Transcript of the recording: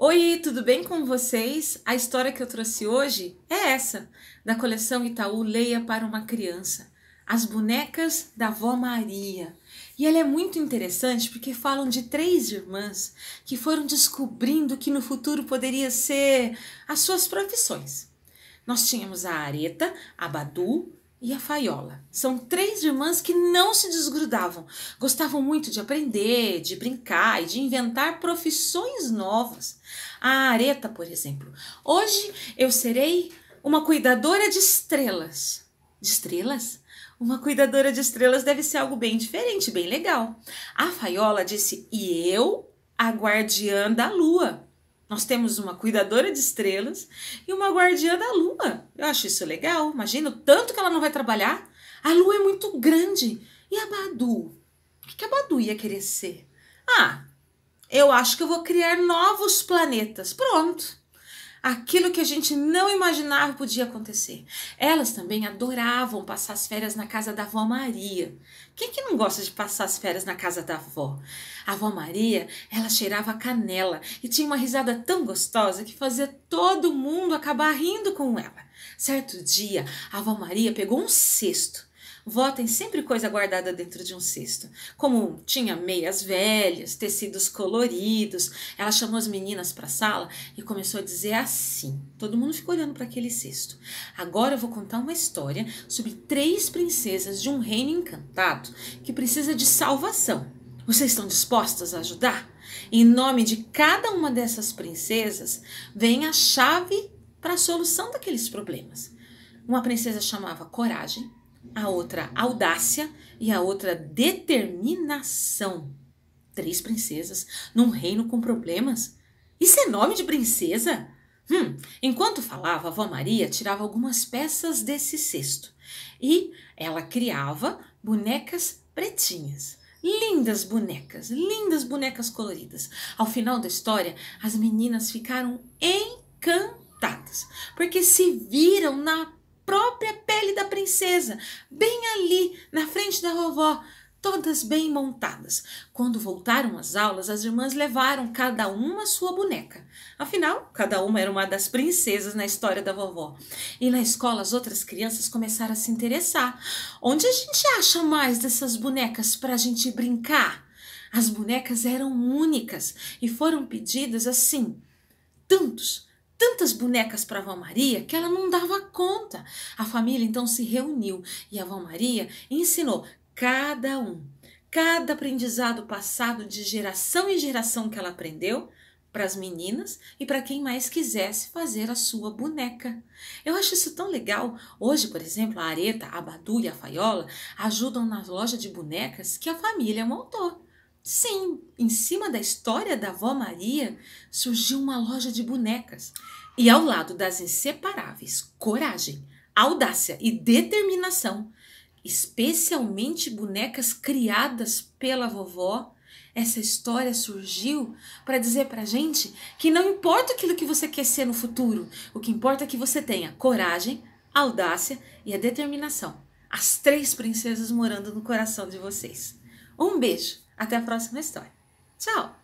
Oi, tudo bem com vocês? A história que eu trouxe hoje é essa, da coleção Itaú Leia para uma Criança. As bonecas da Vó Maria. E ela é muito interessante porque falam de três irmãs que foram descobrindo que no futuro poderia ser as suas profissões. Nós tínhamos a Areta, a Badu e a Faiola. São três irmãs que não se desgrudavam. Gostavam muito de aprender, de brincar e de inventar profissões novas. A Areta, por exemplo. Hoje eu serei uma cuidadora de estrelas. De estrelas? Uma cuidadora de estrelas deve ser algo bem diferente, bem legal. A Faiola disse: E eu, a guardiã da lua. Nós temos uma cuidadora de estrelas e uma guardiã da lua. Eu acho isso legal. Imagino tanto que ela não vai trabalhar. A lua é muito grande. E a Badu? O que a Badu ia querer ser? Ah, eu acho que eu vou criar novos planetas. Pronto aquilo que a gente não imaginava podia acontecer. Elas também adoravam passar as férias na casa da avó Maria. Quem que não gosta de passar as férias na casa da avó? A avó Maria, ela cheirava canela e tinha uma risada tão gostosa que fazia todo mundo acabar rindo com ela. Certo dia, a avó Maria pegou um cesto Votem sempre coisa guardada dentro de um cesto. Como tinha meias velhas, tecidos coloridos, ela chamou as meninas para a sala e começou a dizer assim. Todo mundo ficou olhando para aquele cesto. Agora eu vou contar uma história sobre três princesas de um reino encantado que precisa de salvação. Vocês estão dispostas a ajudar? Em nome de cada uma dessas princesas, vem a chave para a solução daqueles problemas. Uma princesa chamava Coragem, a outra audácia e a outra determinação. Três princesas num reino com problemas? Isso é nome de princesa? Hum, enquanto falava, a avó Maria tirava algumas peças desse cesto e ela criava bonecas pretinhas. Lindas bonecas, lindas bonecas coloridas. Ao final da história, as meninas ficaram encantadas, porque se viram na própria pele da princesa, bem ali, na frente da vovó, todas bem montadas. Quando voltaram às aulas, as irmãs levaram cada uma sua boneca. Afinal, cada uma era uma das princesas na história da vovó. E na escola, as outras crianças começaram a se interessar. Onde a gente acha mais dessas bonecas para a gente brincar? As bonecas eram únicas e foram pedidas assim, tantos tantas bonecas para a Vó Maria que ela não dava conta. A família então se reuniu e a Vó Maria ensinou cada um, cada aprendizado passado de geração em geração que ela aprendeu para as meninas e para quem mais quisesse fazer a sua boneca. Eu acho isso tão legal. Hoje, por exemplo, a areta, a badu e a faiola ajudam na loja de bonecas que a família montou. Sim, em cima da história da avó Maria surgiu uma loja de bonecas. E ao lado das inseparáveis coragem, audácia e determinação, especialmente bonecas criadas pela vovó, essa história surgiu para dizer para gente que não importa aquilo que você quer ser no futuro, o que importa é que você tenha coragem, audácia e a determinação. As três princesas morando no coração de vocês. Um beijo! Até a próxima história. Tchau!